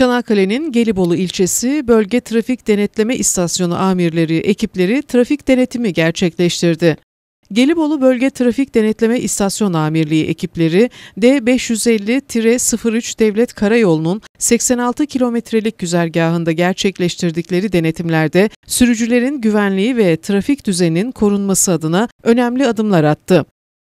Çanakkale'nin Gelibolu ilçesi Bölge Trafik Denetleme İstasyonu amirleri, ekipleri trafik denetimi gerçekleştirdi. Gelibolu Bölge Trafik Denetleme İstasyon Amirliği ekipleri D550-03 Devlet Karayolu'nun 86 kilometrelik güzergahında gerçekleştirdikleri denetimlerde sürücülerin güvenliği ve trafik düzeninin korunması adına önemli adımlar attı.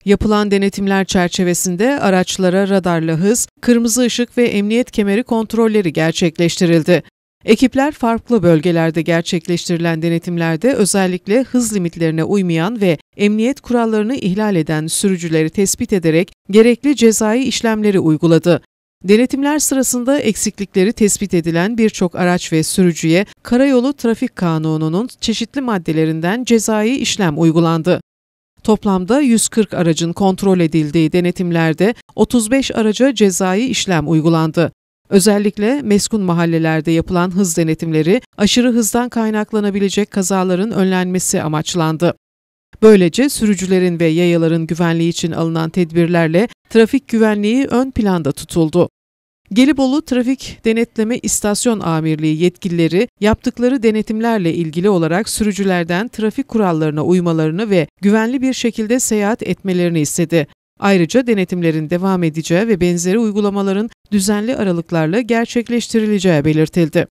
Yapılan denetimler çerçevesinde araçlara radarla hız, kırmızı ışık ve emniyet kemeri kontrolleri gerçekleştirildi. Ekipler farklı bölgelerde gerçekleştirilen denetimlerde özellikle hız limitlerine uymayan ve emniyet kurallarını ihlal eden sürücüleri tespit ederek gerekli cezai işlemleri uyguladı. Denetimler sırasında eksiklikleri tespit edilen birçok araç ve sürücüye Karayolu Trafik Kanunu'nun çeşitli maddelerinden cezai işlem uygulandı. Toplamda 140 aracın kontrol edildiği denetimlerde 35 araca cezai işlem uygulandı. Özellikle meskun mahallelerde yapılan hız denetimleri aşırı hızdan kaynaklanabilecek kazaların önlenmesi amaçlandı. Böylece sürücülerin ve yayaların güvenliği için alınan tedbirlerle trafik güvenliği ön planda tutuldu. Gelibolu Trafik Denetleme İstasyon Amirliği yetkilileri yaptıkları denetimlerle ilgili olarak sürücülerden trafik kurallarına uymalarını ve güvenli bir şekilde seyahat etmelerini istedi. Ayrıca denetimlerin devam edeceği ve benzeri uygulamaların düzenli aralıklarla gerçekleştirileceği belirtildi.